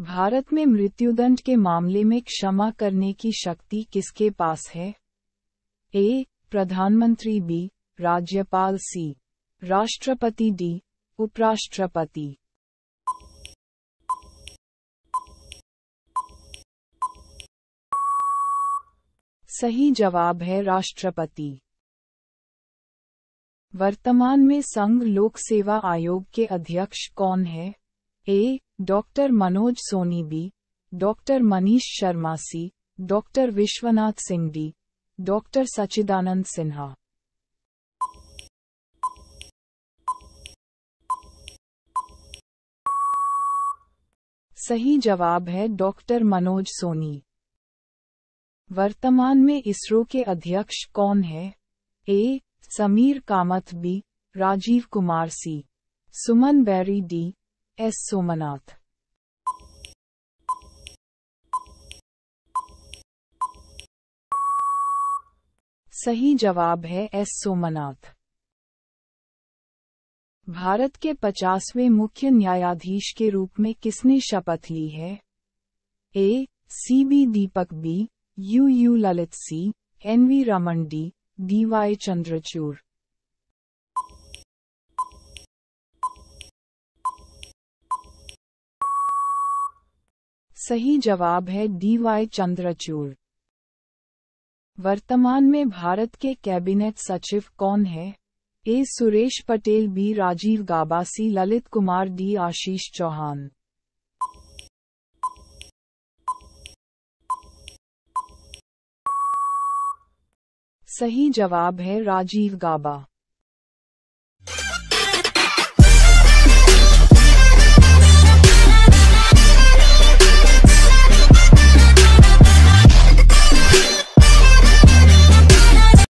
भारत में मृत्युदंड के मामले में क्षमा करने की शक्ति किसके पास है ए प्रधानमंत्री बी राज्यपाल सी राष्ट्रपति डी उपराष्ट्रपति सही जवाब है राष्ट्रपति वर्तमान में संघ लोक सेवा आयोग के अध्यक्ष कौन है A doctor Manoj Soni B doctor Manish Sharma C doctor Vishwanath Singh D doctor Sachidanand Sinha सही जवाब है डॉक्टर मनोज सोनी वर्तमान में इसरो के अध्यक्ष कौन है A Sameer Kamat B Rajiv Kumar C Suman Bery D S Somanath सही जवाब है एस सोमनाथ भारत के पचासवें मुख्य न्यायाधीश के रूप में किसने शपथ ली है A C B Deepak B U U Lalit C N V Ramana D D Y Chandrachud सही जवाब है डी वाई चंद्रचूड़ वर्तमान में भारत के कैबिनेट सचिव कौन है A Suresh Patel B Rajiv Gauba C Lalit Kumar D Ashish Chauhan सही जवाब है राजीव गाबा